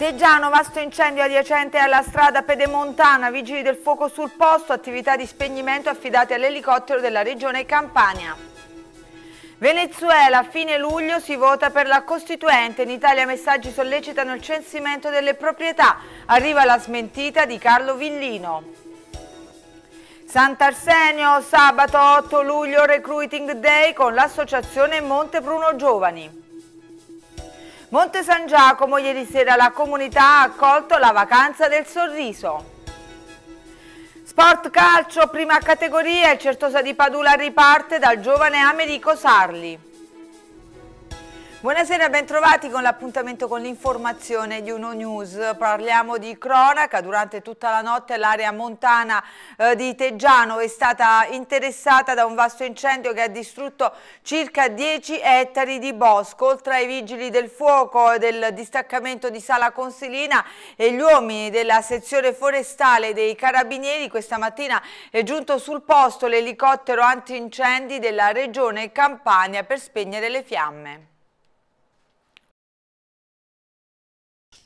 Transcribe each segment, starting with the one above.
Teggiano, vasto incendio adiacente alla strada pedemontana, vigili del fuoco sul posto, attività di spegnimento affidate all'elicottero della regione Campania. Venezuela, fine luglio si vota per la Costituente, in Italia messaggi sollecitano il censimento delle proprietà, arriva la smentita di Carlo Villino. Sant'Arsenio, sabato 8 luglio, Recruiting Day con l'associazione Monte Bruno Giovani. Monte San Giacomo ieri sera la comunità ha accolto la vacanza del sorriso. Sport calcio, prima categoria, il Certosa di Padula riparte dal giovane Americo Sarli. Buonasera, bentrovati con l'appuntamento con l'informazione di Uno News. Parliamo di cronaca. Durante tutta la notte l'area montana eh, di Teggiano è stata interessata da un vasto incendio che ha distrutto circa 10 ettari di bosco. Oltre ai vigili del fuoco del distaccamento di Sala Consilina e gli uomini della sezione forestale dei Carabinieri, questa mattina è giunto sul posto l'elicottero antincendi della regione Campania per spegnere le fiamme.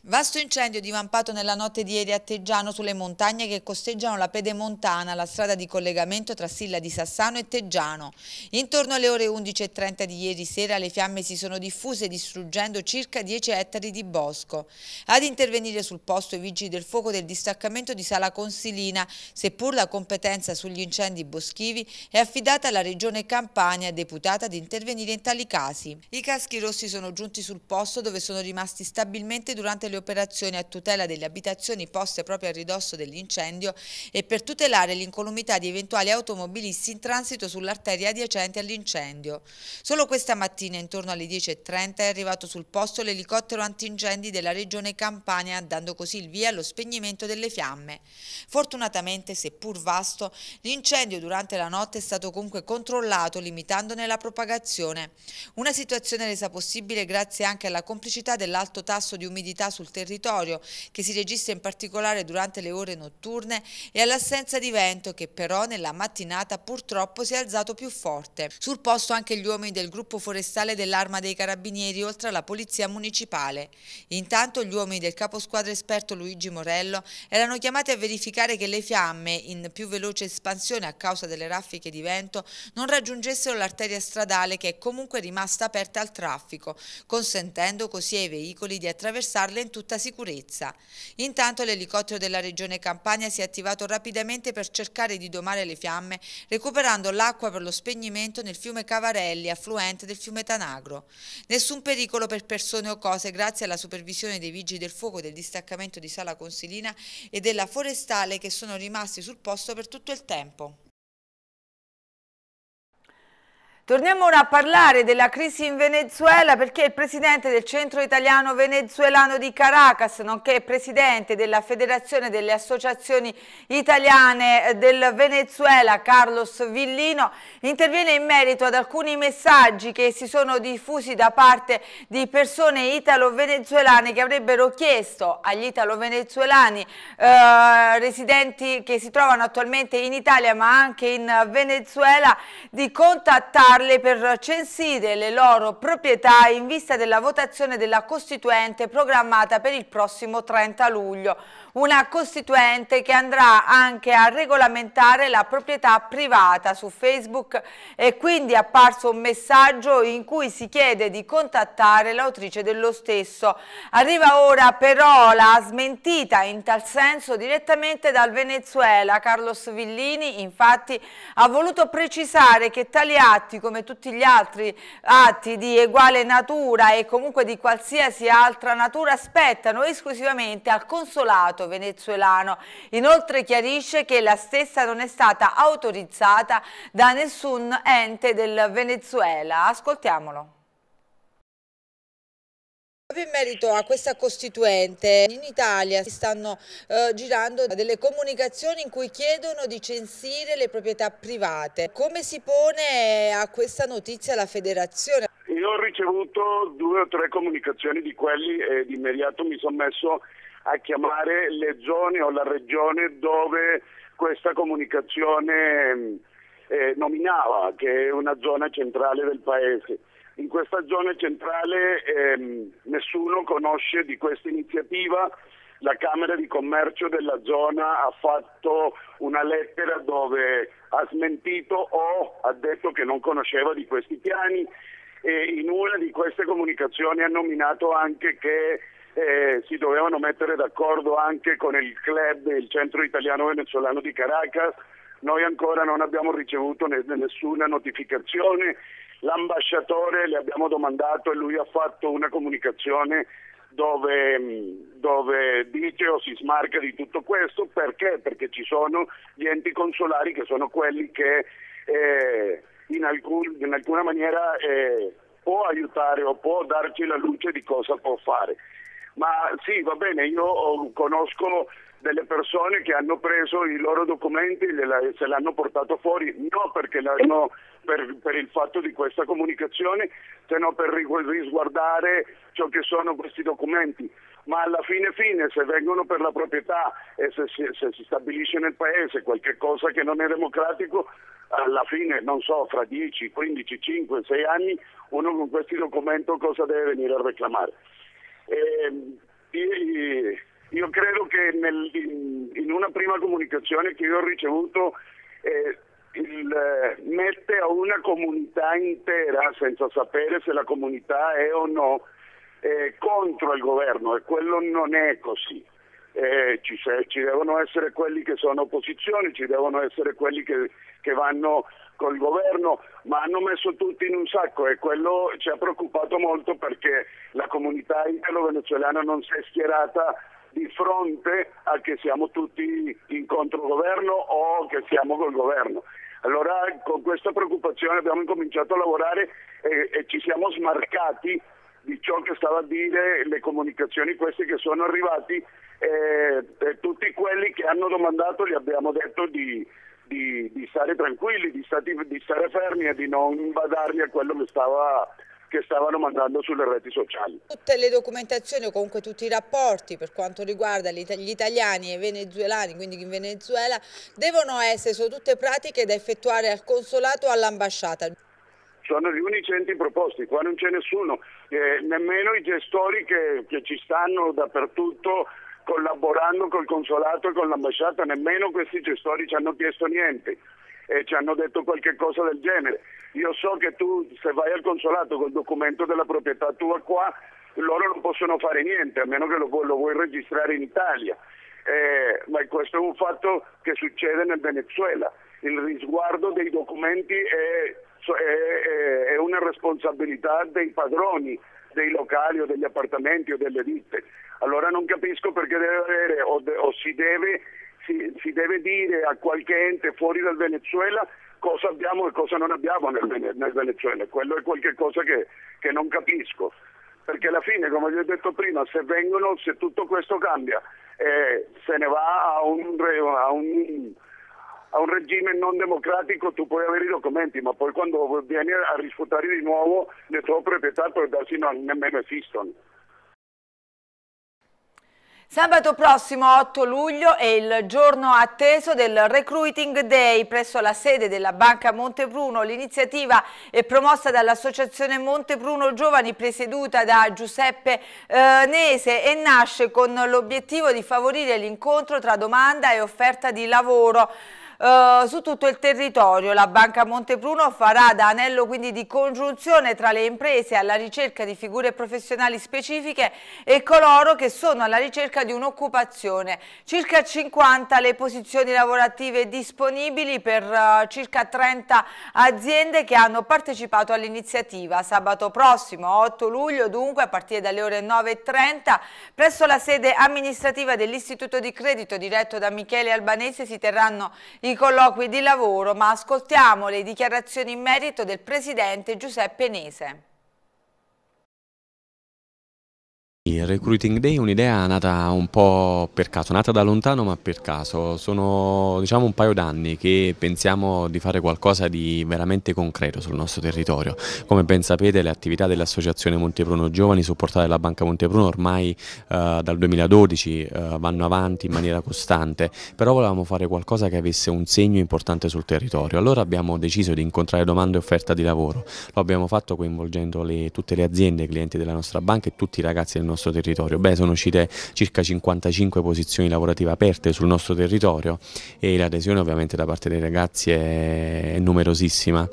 Vasto incendio divampato nella notte di ieri a Teggiano sulle montagne che costeggiano la Pedemontana, la strada di collegamento tra Silla di Sassano e Teggiano. Intorno alle ore 11.30 di ieri sera le fiamme si sono diffuse distruggendo circa 10 ettari di bosco. Ad intervenire sul posto i vigili del fuoco del distaccamento di Sala Consilina, seppur la competenza sugli incendi boschivi è affidata alla regione Campania deputata ad intervenire in tali casi. I caschi rossi sono giunti sul posto dove sono rimasti stabilmente durante le le operazioni a tutela delle abitazioni poste proprio a ridosso dell'incendio e per tutelare l'incolumità di eventuali automobilisti in transito sull'arteria adiacente all'incendio. Solo questa mattina, intorno alle 10.30, è arrivato sul posto l'elicottero antincendi della regione Campania, dando così il via allo spegnimento delle fiamme. Fortunatamente, seppur vasto, l'incendio durante la notte è stato comunque controllato, limitandone la propagazione. Una situazione resa possibile grazie anche alla complicità dell'alto tasso di umidità sul sul territorio che si registra in particolare durante le ore notturne e all'assenza di vento che però nella mattinata purtroppo si è alzato più forte. Sul posto anche gli uomini del gruppo forestale dell'Arma dei Carabinieri oltre alla Polizia Municipale. Intanto gli uomini del caposquadra esperto Luigi Morello erano chiamati a verificare che le fiamme in più veloce espansione a causa delle raffiche di vento non raggiungessero l'arteria stradale che è comunque rimasta aperta al traffico, consentendo così ai veicoli di attraversarla in tutta sicurezza. Intanto l'elicottero della Regione Campania si è attivato rapidamente per cercare di domare le fiamme, recuperando l'acqua per lo spegnimento nel fiume Cavarelli, affluente del fiume Tanagro. Nessun pericolo per persone o cose grazie alla supervisione dei vigili del fuoco del distaccamento di Sala Consilina e della Forestale che sono rimasti sul posto per tutto il tempo. Torniamo ora a parlare della crisi in Venezuela perché il presidente del Centro Italiano Venezuelano di Caracas, nonché presidente della Federazione delle Associazioni Italiane eh, del Venezuela, Carlos Villino, interviene in merito ad alcuni messaggi che si sono diffusi da parte di persone italo-venezuelane che avrebbero chiesto agli italo-venezuelani eh, residenti che si trovano attualmente in Italia ma anche in Venezuela di contattare usarle per censire le loro proprietà in vista della votazione della Costituente programmata per il prossimo 30 luglio una costituente che andrà anche a regolamentare la proprietà privata su Facebook e quindi è apparso un messaggio in cui si chiede di contattare l'autrice dello stesso. Arriva ora però la smentita in tal senso direttamente dal Venezuela. Carlos Villini infatti ha voluto precisare che tali atti, come tutti gli altri atti di uguale natura e comunque di qualsiasi altra natura, spettano esclusivamente al consolato Stato venezuelano. Inoltre chiarisce che la stessa non è stata autorizzata da nessun ente del Venezuela. Ascoltiamolo. Proprio in merito a questa costituente, in Italia si stanno eh, girando delle comunicazioni in cui chiedono di censire le proprietà private. Come si pone a questa notizia la federazione? Io ho ricevuto due o tre comunicazioni di quelli e di immediato mi sono messo a chiamare le zone o la regione dove questa comunicazione mm, eh, nominava, che è una zona centrale del paese. In questa zona centrale eh, nessuno conosce di questa iniziativa, la Camera di Commercio della zona ha fatto una lettera dove ha smentito o ha detto che non conosceva di questi piani e in una di queste comunicazioni ha nominato anche che eh, si dovevano mettere d'accordo anche con il club, del centro italiano venezuelano di Caracas. Noi ancora non abbiamo ricevuto nessuna notificazione. L'ambasciatore le abbiamo domandato e lui ha fatto una comunicazione dove, mm, dove, dice o si smarca di tutto questo perché? Perché ci sono gli enti consolari che sono quelli che eh, in, alcun, in, alcuna maniera eh, può aiutare o può darci la luce di cosa può fare ma sì, va bene, io oh, conosco delle persone che hanno preso i loro documenti e se l'hanno portato fuori, no perché l'hanno per, per, il fatto di questa comunicazione, se no per risguardare ciò che sono questi documenti. Ma alla fine fine, se vengono per la proprietà e se, se, se si stabilisce nel paese qualche cosa che non è democratico, alla fine, non so, fra 10, 15, 5, 6 anni, uno con questi documenti cosa deve venire a reclamare? Eh, io credo che nel, in, una prima comunicazione che io ho ricevuto eh, il, eh, mette a una comunità intera, senza sapere se la comunità è o no, eh, contro il governo e quello non è così. Eh, ci, ci, devono essere quelli che sono opposizioni, ci devono essere quelli che, che vanno col governo, ma hanno messo tutti in un sacco e quello ci ha preoccupato molto perché la comunità italo-venezuelana non si è schierata di fronte a che siamo tutti in controgoverno o che siamo col governo. Allora con questa preoccupazione abbiamo incominciato a lavorare e, e ci siamo smarcati di ciò che stava a dire le comunicazioni queste che sono arrivate e, eh, e tutti quelli che hanno domandato gli abbiamo detto di, di, di stare tranquilli, di, stati, di, stare fermi e di non badarmi a quello che, stava, che stavano mandando sulle reti sociali. Tutte le documentazioni o comunque tutti i rapporti per quanto riguarda gli italiani e i venezuelani, quindi in Venezuela, devono essere, sono tutte pratiche da effettuare al consolato o all'ambasciata sono gli unici enti proposti, qua non c'è nessuno, eh, nemmeno i gestori che, che ci stanno dappertutto collaborando col consolato e con l'ambasciata, nemmeno questi gestori ci hanno chiesto niente e ci hanno detto qualche cosa del genere. Io so che tu se vai al consolato col documento della proprietà tua qua, loro non possono fare niente, a meno che lo, lo vuoi registrare in Italia. Eh, ma questo è un fatto che succede nel Venezuela. Il risguardo dei documenti è, è, è una responsabilità dei padroni dei locali o degli appartamenti o delle ditte allora non capisco perché deve avere o, de- o si, deve, si, si deve dire a qualche ente fuori dal Venezuela cosa abbiamo e cosa non abbiamo nel, nel Venezuela. Quello è qualcosa che, che, non capisco. Perché alla fine, come vi ho detto prima, se, vengono, se tutto questo cambia, eh, se ne va a un, a, un, a un, regime non democratico, tu puoi avere i documenti, ma poi quando vieni a rifiutare di nuovo le tue proprietà, da sì, non nemmeno esistono. Sabato prossimo 8 luglio è il giorno atteso del Recruiting Day presso la sede della Banca Montebruno. L'iniziativa è promossa dall'Associazione Montebruno Giovani presieduta da Giuseppe eh, Nese e nasce con l'obiettivo di favorire l'incontro tra domanda e offerta di lavoro. Eh, su tutto il territorio. La Banca Montepruno farà da anello quindi di congiunzione tra le imprese alla ricerca di figure professionali specifiche e coloro che sono alla ricerca di un'occupazione. Circa 50 le posizioni lavorative disponibili per eh, circa 30 aziende che hanno partecipato all'iniziativa. Sabato prossimo, 8 luglio, dunque a partire dalle ore 9.30, presso la sede amministrativa dell'Istituto di Credito diretto da Michele Albanese si terranno i colloqui di lavoro, ma ascoltiamo le dichiarazioni in merito del presidente Giuseppe Nese. Il Recruiting Day è un'idea nata un po' per caso, nata da lontano ma per caso. Sono diciamo, un paio d'anni che pensiamo di fare qualcosa di veramente concreto sul nostro territorio. Come ben sapete le attività dell'Associazione Montepruno Giovani supportate dalla Banca Montepruno ormai eh, dal 2012 eh, vanno avanti in maniera costante, però volevamo fare qualcosa che avesse un segno importante sul territorio. Allora abbiamo deciso di incontrare domande e offerta di lavoro. Lo abbiamo fatto coinvolgendo le, tutte le aziende, i clienti della nostra banca e tutti i ragazzi del nostro nostro territorio? Beh, sono uscite circa 55 posizioni lavorative aperte sul nostro territorio e l'adesione ovviamente da parte dei ragazzi è numerosissima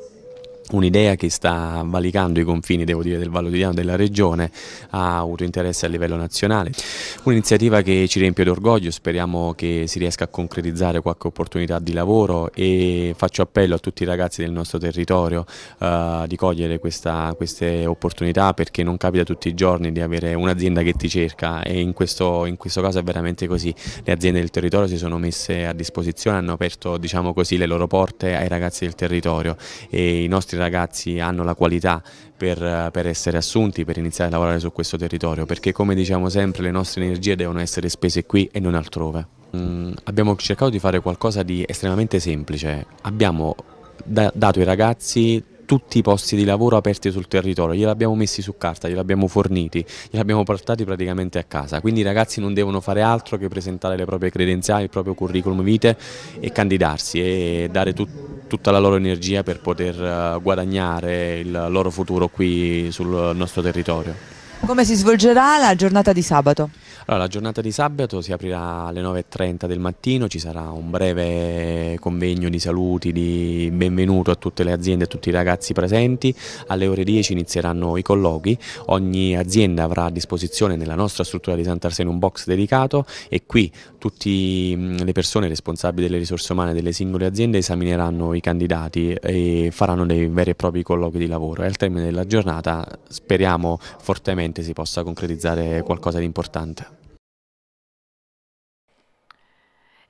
un'idea che sta valicando i confini, devo dire, del Vallo di della regione, ha avuto interesse a livello nazionale. Un'iniziativa che ci riempie d'orgoglio, speriamo che si riesca a concretizzare qualche opportunità di lavoro e faccio appello a tutti i ragazzi del nostro territorio eh, di cogliere questa, queste opportunità perché non capita tutti i giorni di avere un'azienda che ti cerca e in questo, in questo, caso è veramente così. Le aziende del territorio si sono messe a disposizione, hanno aperto diciamo così, le loro porte ai ragazzi del territorio e i nostri ragazzi hanno la qualità per, per, essere assunti, per iniziare a lavorare su questo territorio, perché come diciamo sempre le nostre energie devono essere spese qui e non altrove. Mm, abbiamo cercato di fare qualcosa di estremamente semplice, abbiamo da dato ai ragazzi tutti i posti di lavoro aperti sul territorio, gliel'abbiamo messi su carta, gliel'abbiamo forniti, gliel'abbiamo portati praticamente a casa, quindi i ragazzi non devono fare altro che presentare le proprie credenziali, il proprio curriculum vitae e candidarsi e dare tutto tutta la loro energia per poter eh, guadagnare il loro futuro qui sul nostro territorio. Come si svolgerà la giornata di sabato? Allora, la giornata di sabato si aprirà alle 9.30 del mattino, ci sarà un breve convegno di saluti, di benvenuto a tutte le aziende e a tutti i ragazzi presenti, alle ore 10 inizieranno i colloqui, ogni azienda avrà a disposizione nella nostra struttura di Sant'Arsenio un box dedicato e qui tutte mm, le persone responsabili delle risorse umane delle singole aziende esamineranno i candidati e faranno dei veri e propri colloqui di lavoro e al termine della giornata speriamo fortemente si possa concretizzare qualcosa di importante.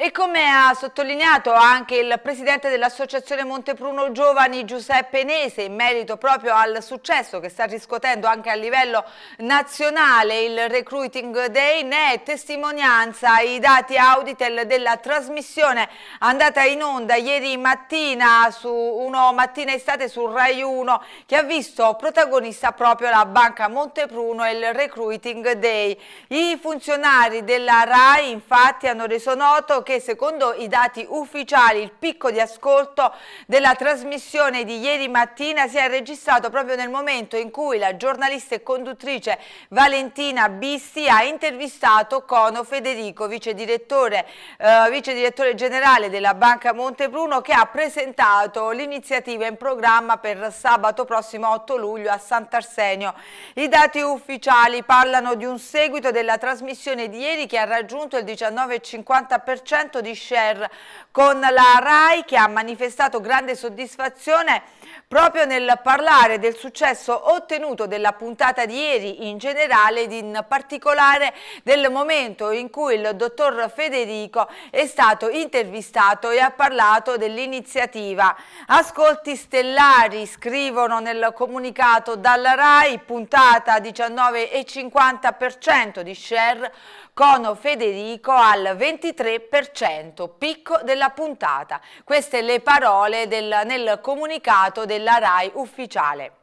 E come ha sottolineato anche il presidente dell'Associazione Montepruno Giovani Giuseppe Nese in merito proprio al successo che sta riscuotendo anche a livello nazionale il Recruiting Day, ne è testimonianza i dati Auditel della trasmissione andata in onda ieri mattina su uno mattina estate su Rai 1 che ha visto protagonista proprio la banca Montepruno e il Recruiting Day. I funzionari della Rai infatti hanno reso noto che che secondo i dati ufficiali il picco di ascolto della trasmissione di ieri mattina si è registrato proprio nel momento in cui la giornalista e conduttrice Valentina Bisti ha intervistato Cono Federico, vice direttore, eh, vice direttore generale della Banca Montebruno che ha presentato l'iniziativa in programma per sabato prossimo 8 luglio a Sant'Arsenio. I dati ufficiali parlano di un seguito della trasmissione di ieri che ha raggiunto il 19,50% di share con la RAI che ha manifestato grande soddisfazione proprio nel parlare del successo ottenuto della puntata di ieri in generale ed in particolare del momento in cui il dottor Federico è stato intervistato e ha parlato dell'iniziativa. Ascolti stellari scrivono nel comunicato dalla RAI puntata 19,50% di share con Federico al 23% picco della della puntata. Queste le parole del, nel comunicato della RAI ufficiale.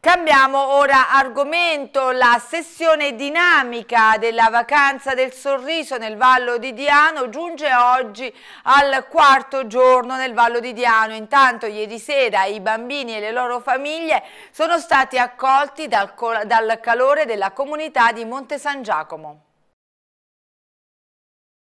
Cambiamo ora argomento, la sessione dinamica della vacanza del sorriso nel Vallo di Diano giunge oggi al quarto giorno nel Vallo di Diano. Intanto ieri sera i bambini e le loro famiglie sono stati accolti dal, dal calore della comunità di Monte San Giacomo.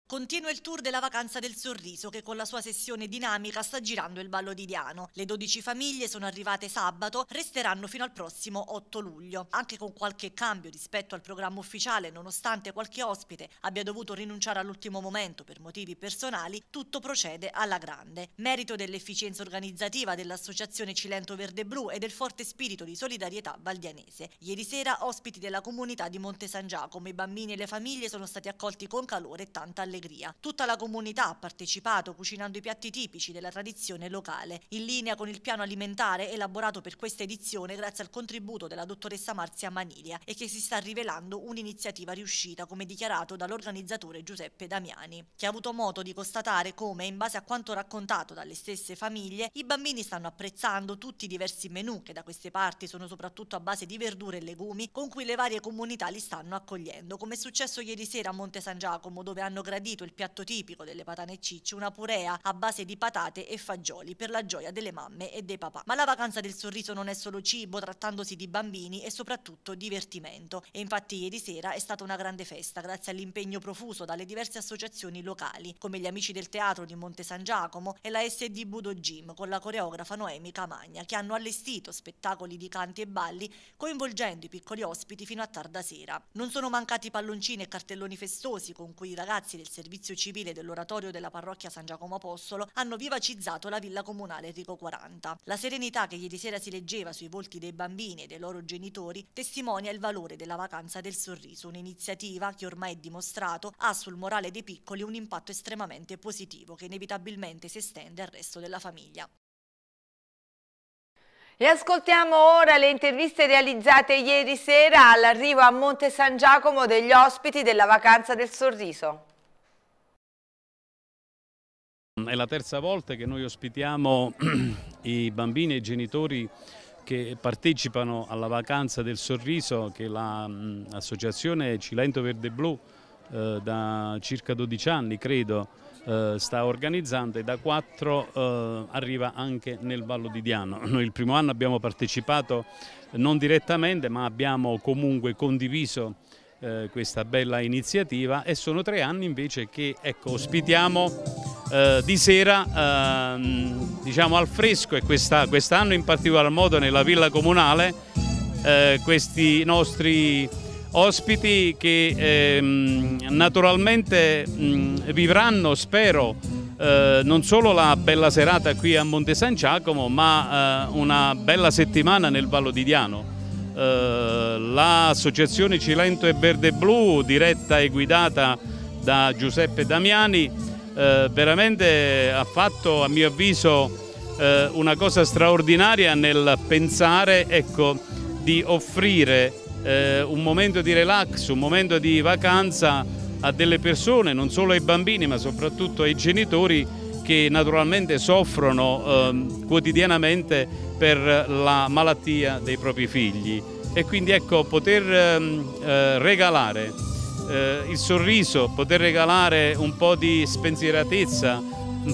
Continua il tour della vacanza del sorriso che con la sua sessione dinamica sta girando il ballo di Diano. Le 12 famiglie sono arrivate sabato, resteranno fino al prossimo 8 luglio. Anche con qualche cambio rispetto al programma ufficiale, nonostante qualche ospite abbia dovuto rinunciare all'ultimo momento per motivi personali, tutto procede alla grande. Merito dell'efficienza organizzativa dell'Associazione Cilento Verde Blu e del forte spirito di solidarietà valdianese. Ieri sera ospiti della comunità di Monte San Giacomo, i bambini e le famiglie sono stati accolti con calore e tanta allegria allegria. Tutta la comunità ha partecipato cucinando i piatti tipici della tradizione locale, in linea con il piano alimentare elaborato per questa edizione grazie al contributo della dottoressa Marzia Maniglia e che si sta rivelando un'iniziativa riuscita, come dichiarato dall'organizzatore Giuseppe Damiani, che ha avuto modo di constatare come, in base a quanto raccontato dalle stesse famiglie, i bambini stanno apprezzando tutti i diversi menù che da queste parti sono soprattutto a base di verdure e legumi con cui le varie comunità li stanno accogliendo, come è successo ieri sera a Monte San Giacomo dove hanno gradito scardito il piatto tipico delle patane e cicci, una purea a base di patate e fagioli per la gioia delle mamme e dei papà. Ma la vacanza del sorriso non è solo cibo, trattandosi di bambini e soprattutto divertimento. E infatti ieri sera è stata una grande festa grazie all'impegno profuso dalle diverse associazioni locali, come gli Amici del Teatro di Monte San Giacomo e la SD Budo Gym con la coreografa Noemi Camagna, che hanno allestito spettacoli di canti e balli coinvolgendo i piccoli ospiti fino a tarda sera. Non sono mancati palloncini e cartelloni festosi con cui i ragazzi del servizio civile dell'oratorio della parrocchia San Giacomo Apostolo, hanno vivacizzato la villa comunale Enrico 40. La serenità che ieri sera si leggeva sui volti dei bambini e dei loro genitori testimonia il valore della vacanza del sorriso, un'iniziativa che ormai è dimostrato ha sul morale dei piccoli un impatto estremamente positivo che inevitabilmente si estende al resto della famiglia. E ascoltiamo ora le interviste realizzate ieri sera all'arrivo a Monte San Giacomo degli ospiti della vacanza del sorriso. È la terza volta che noi ospitiamo i bambini e i genitori che partecipano alla vacanza del sorriso che l'associazione mm, Cilento Verde Blu eh, da circa 12 anni credo eh, sta organizzando e da 4 eh, arriva anche nel Vallo di Diano. Noi il primo anno abbiamo partecipato non direttamente ma abbiamo comunque condiviso eh, questa bella iniziativa e sono tre anni invece che ecco, ospitiamo eh, di sera ehm, diciamo al fresco e quest'anno quest in particolar modo nella villa comunale eh, questi nostri ospiti che ehm, naturalmente mh, vivranno spero eh, non solo la bella serata qui a Monte San Giacomo ma eh, una bella settimana nel Vallo di Diano eh, l'associazione Cilento e Verde Blu diretta e guidata da Giuseppe Damiani eh, veramente ha fatto a mio avviso eh, una cosa straordinaria nel pensare ecco, di offrire eh, un momento di relax, un momento di vacanza a delle persone, non solo ai bambini ma soprattutto ai genitori che naturalmente soffrono eh, quotidianamente per la malattia dei propri figli e quindi ecco poter ehm, eh, regalare eh, il sorriso, poter regalare un po' di spensieratezza,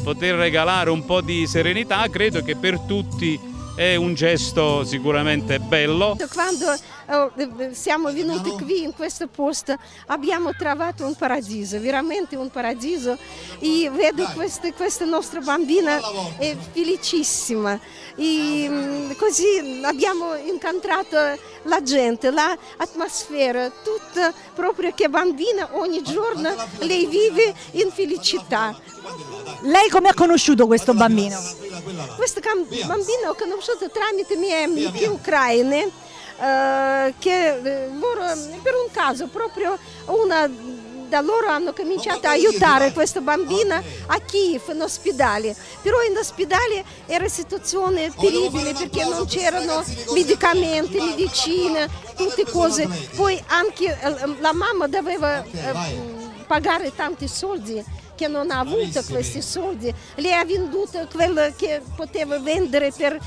poter regalare un po' di serenità credo che per tutti è un gesto sicuramente bello. Quando Oh, eh, eh, siamo venuti qui in questo posto, abbiamo trovato un paradiso, veramente un paradiso e vedo questa, questa nostra bambina è felicissima e mm, così abbiamo incontrato la gente, l'atmosfera, tutto proprio che bambina ogni giorno lei vive in felicità. Lei come ha conosciuto questo bambino? Questo bambino ho conosciuto tramite i miei amiche ucraine eh, che eh, loro per un caso proprio una da loro hanno cominciato ad aiutare questa bambina ah, a Kiev in ospedale. Però in ospedale era situazione oh, terribile perché non c'erano medicamenti, medicine, tutte cose. Poi anche eh, la mamma doveva pagare tanti soldi che non ha avuto questi soldi, le ha venduto quello che poteva vendere per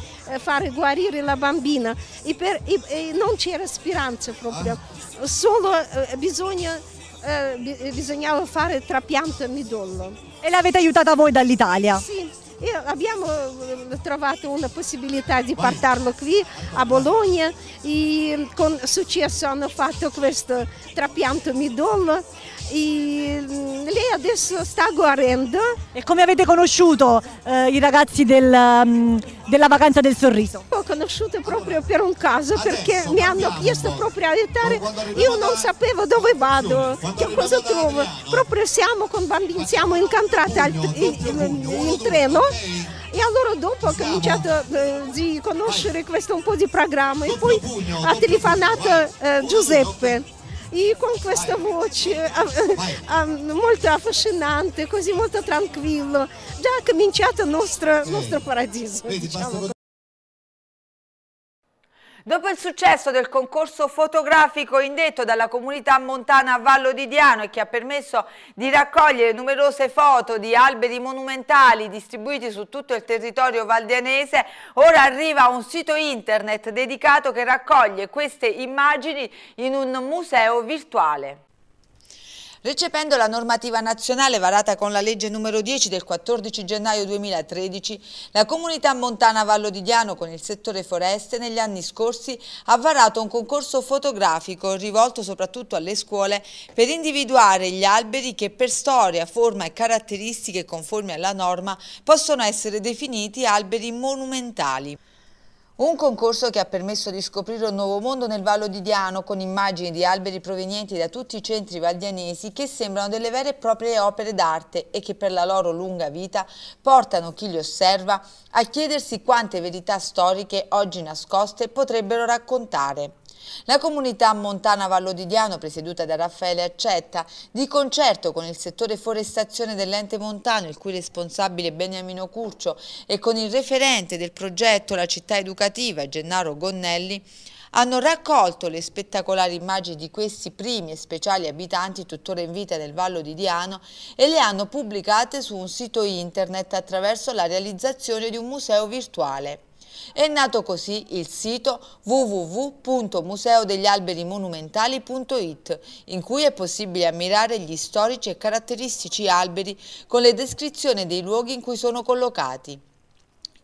far guarire la bambina e, per, e, e non c'era speranza proprio, solo bisogna, eh, bisognava fare trapianto midollo. E l'avete aiutata voi dall'Italia? Sì. E abbiamo eh, trovato una possibilità di portarlo qui a Bologna e con successo hanno fatto questo trapianto midollo e lei adesso sta guarendo. E come avete conosciuto eh, i ragazzi del, um, della vacanza del sorriso? Ho conosciuto proprio per un caso perché mi hanno chiesto proprio aiutare. Io non sapevo dove vado, che cosa trovo. Proprio siamo con bambini, siamo incontrati al, in, in, in treno e allora dopo ho cominciato eh, di conoscere questo un po' di programma e poi ha telefonato eh, Giuseppe e con questa voce molto affascinante, così molto tranquillo, già ha cominciato il nostro, nostro paradiso. Diciamo Dopo il successo del concorso fotografico indetto dalla comunità montana Vallo di Diano e che ha permesso di raccogliere numerose foto di alberi monumentali distribuiti su tutto il territorio valdianese, ora arriva un sito internet dedicato che raccoglie queste immagini in un museo virtuale. Recependo la normativa nazionale varata con la legge numero 10 del 14 gennaio 2013, la comunità montana Vallo di Diano con il settore foreste negli anni scorsi ha varato un concorso fotografico rivolto soprattutto alle scuole per individuare gli alberi che per storia, forma e caratteristiche conformi alla norma possono essere definiti alberi monumentali. Un concorso che ha permesso di scoprire un nuovo mondo nel Vallo di Diano con immagini di alberi provenienti da tutti i centri valdianesi che sembrano delle vere e proprie opere d'arte e che per la loro lunga vita portano chi li osserva a chiedersi quante verità storiche oggi nascoste potrebbero raccontare. La comunità montana Vallo di Diano, presieduta da Raffaele Accetta, di concerto con il settore forestazione dell'ente montano, il cui responsabile è Beniamino Curcio, e con il referente del progetto La città educativa, Gennaro Gonnelli, hanno raccolto le spettacolari immagini di questi primi e speciali abitanti tuttora in vita nel Vallo di Diano e le hanno pubblicate su un sito internet attraverso la realizzazione di un museo virtuale. È nato così il sito www.museodeglialberiMonumentali.it in cui è possibile ammirare gli storici e caratteristici alberi con le descrizioni dei luoghi in cui sono collocati.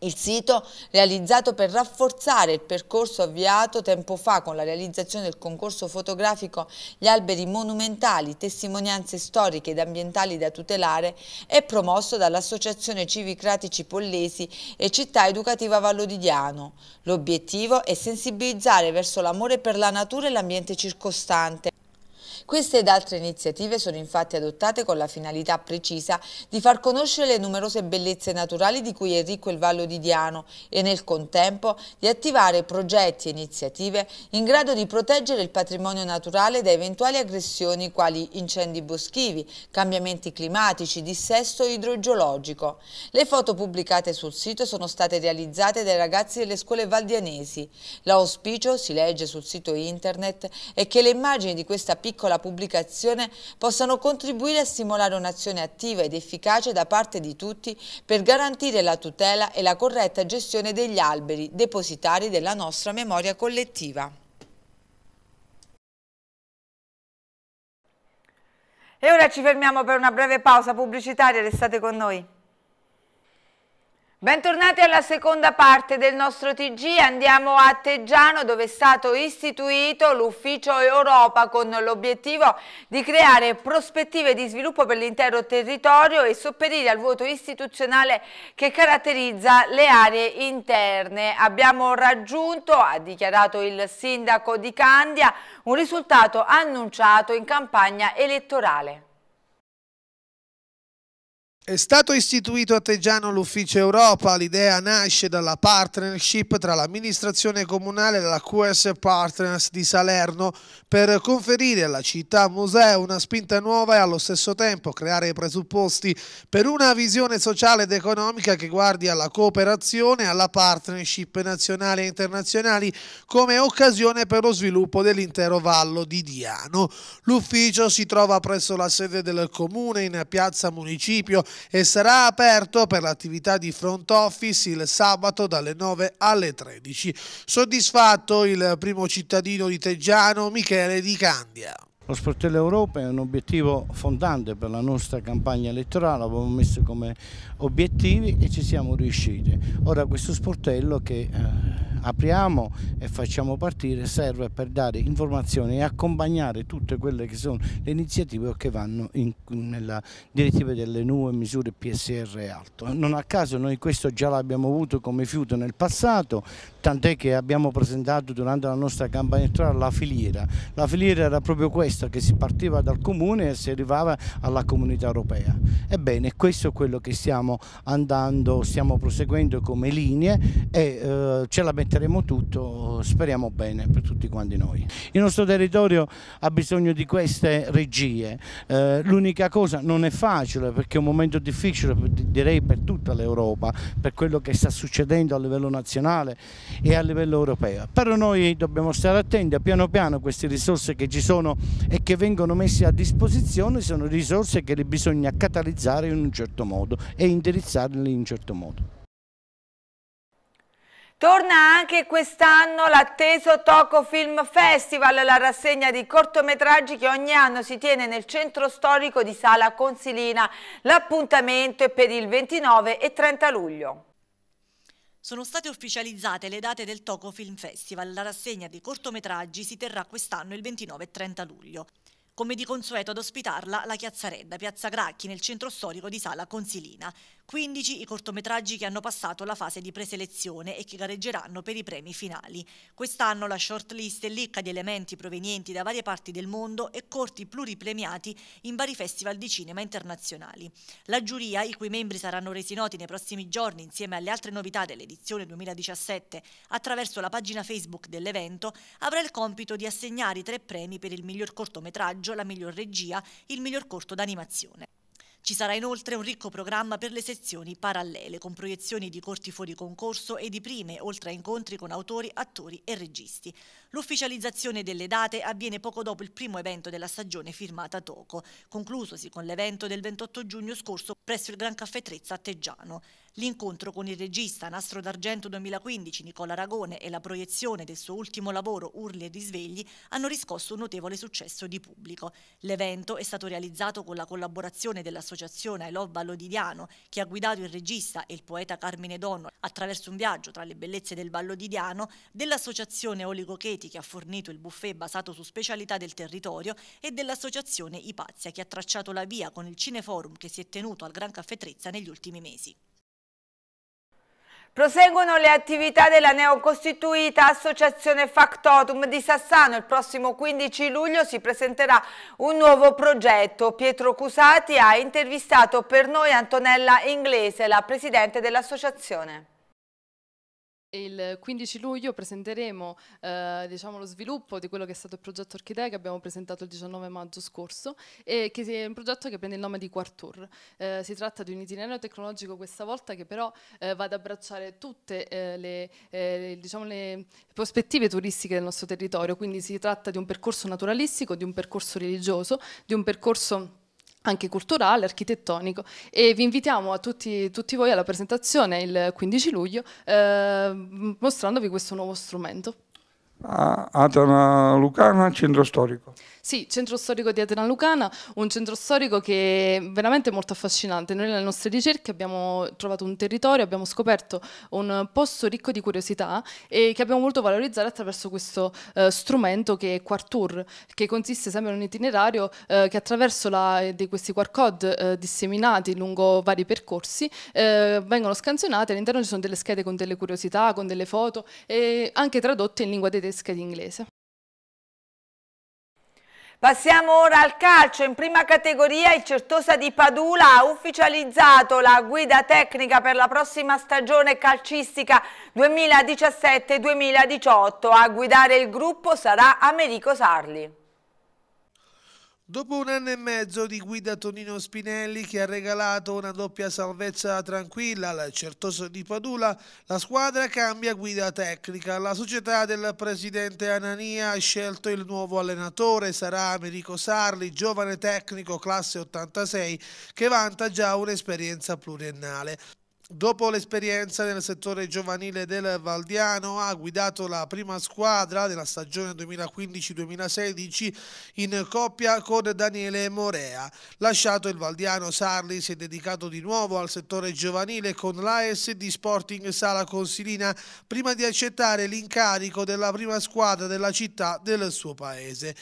Il sito realizzato per rafforzare il percorso avviato tempo fa con la realizzazione del concorso fotografico Gli alberi monumentali, testimonianze storiche ed ambientali da tutelare è promosso dall'Associazione Civi Cratici Pollesi e Città Educativa Vallodidiano. L'obiettivo è sensibilizzare verso l'amore per la natura e l'ambiente circostante, queste ed altre iniziative sono infatti adottate con la finalità precisa di far conoscere le numerose bellezze naturali di cui è ricco il Vallo di Diano e nel contempo di attivare progetti e iniziative in grado di proteggere il patrimonio naturale da eventuali aggressioni quali incendi boschivi, cambiamenti climatici, dissesto idrogeologico. Le foto pubblicate sul sito sono state realizzate dai ragazzi delle scuole valdianesi. L'auspicio, si legge sul sito internet, è che le immagini di questa piccola la pubblicazione possano contribuire a stimolare un'azione attiva ed efficace da parte di tutti per garantire la tutela e la corretta gestione degli alberi depositari della nostra memoria collettiva. E ora ci fermiamo per una breve pausa pubblicitaria, restate con noi. Bentornati alla seconda parte del nostro TG, andiamo a Teggiano dove è stato istituito l'ufficio Europa con l'obiettivo di creare prospettive di sviluppo per l'intero territorio e sopperire al vuoto istituzionale che caratterizza le aree interne. Abbiamo raggiunto, ha dichiarato il sindaco di Candia, un risultato annunciato in campagna elettorale. È stato istituito a Teggiano l'ufficio Europa, l'idea nasce dalla partnership tra l'amministrazione comunale e la QS Partners di Salerno per conferire alla città museo una spinta nuova e allo stesso tempo creare i presupposti per una visione sociale ed economica che guardi alla cooperazione e alla partnership nazionali e internazionali come occasione per lo sviluppo dell'intero vallo di Diano. L'ufficio si trova presso la sede del comune in piazza Municipio e sarà aperto per l'attività di front office il sabato dalle 9 alle 13. Soddisfatto il primo cittadino di Teggiano, Michele Di Candia. Lo sportello Europa è un obiettivo fondante per la nostra campagna elettorale, l'abbiamo messo come obiettivi e ci siamo riusciti. Ora questo sportello che... Eh apriamo e facciamo partire serve per dare informazioni e accompagnare tutte quelle che sono le iniziative che vanno in, nella direttiva delle nuove misure PSR alto. Non a caso noi questo già l'abbiamo avuto come fiuto nel passato, tant'è che abbiamo presentato durante la nostra campagna elettorale la filiera. La filiera era proprio questa che si partiva dal comune e si arrivava alla comunità europea. Ebbene, questo è quello che stiamo andando, stiamo proseguendo come linee e eh, ce la mettiamo metteremo tutto, speriamo bene per tutti quanti noi. Il nostro territorio ha bisogno di queste regie, eh, l'unica cosa non è facile perché è un momento difficile direi per tutta l'Europa, per quello che sta succedendo a livello nazionale e a livello europeo, però noi dobbiamo stare attenti, a piano piano queste risorse che ci sono e che vengono messe a disposizione sono risorse che bisogna catalizzare in un certo modo e indirizzarle in un certo modo. Torna anche quest'anno l'atteso Toco Film Festival, la rassegna di cortometraggi che ogni anno si tiene nel centro storico di Sala Consilina. L'appuntamento è per il 29 e 30 luglio. Sono state ufficializzate le date del Toco Film Festival. La rassegna di cortometraggi si terrà quest'anno il 29 e 30 luglio. Come di consueto ad ospitarla la Chiazzaredda, Piazza Gracchi, nel centro storico di Sala Consilina. 15 i cortometraggi che hanno passato la fase di preselezione e che gareggeranno per i premi finali. Quest'anno la shortlist è ricca di elementi provenienti da varie parti del mondo e corti pluripremiati in vari festival di cinema internazionali. La giuria, i cui membri saranno resi noti nei prossimi giorni insieme alle altre novità dell'edizione 2017 attraverso la pagina Facebook dell'evento, avrà il compito di assegnare i tre premi per il miglior cortometraggio, la miglior regia, il miglior corto d'animazione. Ci sarà inoltre un ricco programma per le sezioni parallele, con proiezioni di corti fuori concorso e di prime, oltre a incontri con autori, attori e registi. L'ufficializzazione delle date avviene poco dopo il primo evento della stagione firmata Toco, conclusosi con l'evento del 28 giugno scorso presso il Gran Caffè Trezza a Teggiano. L'incontro con il regista Nastro d'Argento 2015 Nicola Aragone e la proiezione del suo ultimo lavoro Urli e risvegli hanno riscosso un notevole successo di pubblico. L'evento è stato realizzato con la collaborazione dell'associazione I Love Ballodidiano che ha guidato il regista e il poeta Carmine Donno attraverso un viaggio tra le bellezze del Ballodidiano, dell'associazione Oligocheti che ha fornito il buffet basato su specialità del territorio e dell'associazione Ipazia che ha tracciato la via con il Cineforum che si è tenuto al Gran Caffè Trezza negli ultimi mesi. Proseguono le attività della neocostituita Associazione Factotum di Sassano. Il prossimo 15 luglio si presenterà un nuovo progetto. Pietro Cusati ha intervistato per noi Antonella Inglese, la presidente dell'associazione. Il 15 luglio presenteremo eh, diciamo, lo sviluppo di quello che è stato il progetto Orchidea che abbiamo presentato il 19 maggio scorso e che è un progetto che prende il nome di Quartour. Eh, si tratta di un itinerario tecnologico questa volta che però eh, va ad abbracciare tutte eh, le, eh, le, diciamo, le, prospettive turistiche del nostro territorio, quindi si tratta di un percorso naturalistico, di un percorso religioso, di un percorso anche culturale, architettonico e vi invitiamo a tutti, tutti voi alla presentazione il 15 luglio eh, mostrandovi questo nuovo strumento a Atena Lucana, centro storico. Sì, centro storico di Atena Lucana, un centro storico che è veramente molto affascinante. Noi nelle nostre ricerche abbiamo trovato un territorio, abbiamo scoperto un posto ricco di curiosità e che abbiamo voluto valorizzare attraverso questo eh, strumento che è Quartour, che consiste sempre in un itinerario eh, che attraverso la, di questi QR code eh, disseminati lungo vari percorsi eh, vengono scansionati, all'interno ci sono delle schede con delle curiosità, con delle foto e anche tradotte in lingua tedesca tedesca ed inglese. Passiamo ora al calcio. In prima categoria il Certosa di Padula ha ufficializzato la guida tecnica per la prossima stagione calcistica 2017-2018. A guidare il gruppo sarà Americo Sarli. Dopo un anno e mezzo di guida Tonino Spinelli che ha regalato una doppia salvezza tranquilla al Certoso di Padula, la squadra cambia guida tecnica. La società del presidente Anania ha scelto il nuovo allenatore, sarà Americo Sarli, giovane tecnico classe 86 che vanta già un'esperienza pluriennale. Dopo l'esperienza nel settore giovanile del Valdiano ha guidato la prima squadra della stagione 2015-2016 in coppia con Daniele Morea. Lasciato il Valdiano Sarli si è dedicato di nuovo al settore giovanile con l'AES di Sporting Sala Consilina prima di accettare l'incarico della prima squadra della città del suo paese.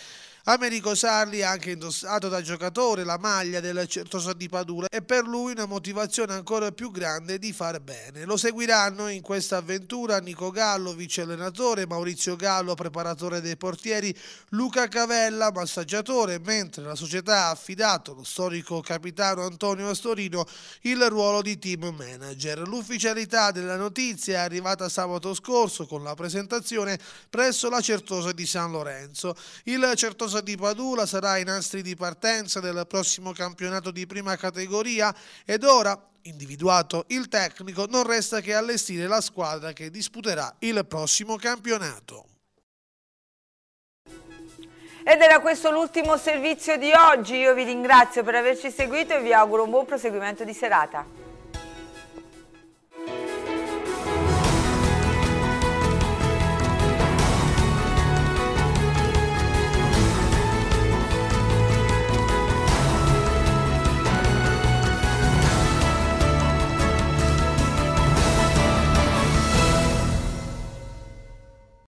Americo Sarli ha anche indossato da giocatore la maglia del Certosa di Padula e per lui una motivazione ancora più grande di far bene. Lo seguiranno in questa avventura Nico Gallo, vice allenatore, Maurizio Gallo, preparatore dei portieri, Luca Cavella, massaggiatore, mentre la società ha affidato lo storico capitano Antonio Astorino il ruolo di team manager. L'ufficialità della notizia è arrivata sabato scorso con la presentazione presso la Certosa di San Lorenzo. Il Certosa Rosa di Padula sarà ai nastri di partenza del prossimo campionato di prima categoria ed ora, individuato il tecnico, non resta che allestire la squadra che disputerà il prossimo campionato. Ed era questo l'ultimo servizio di oggi, io vi ringrazio per averci seguito e vi auguro un buon proseguimento di serata.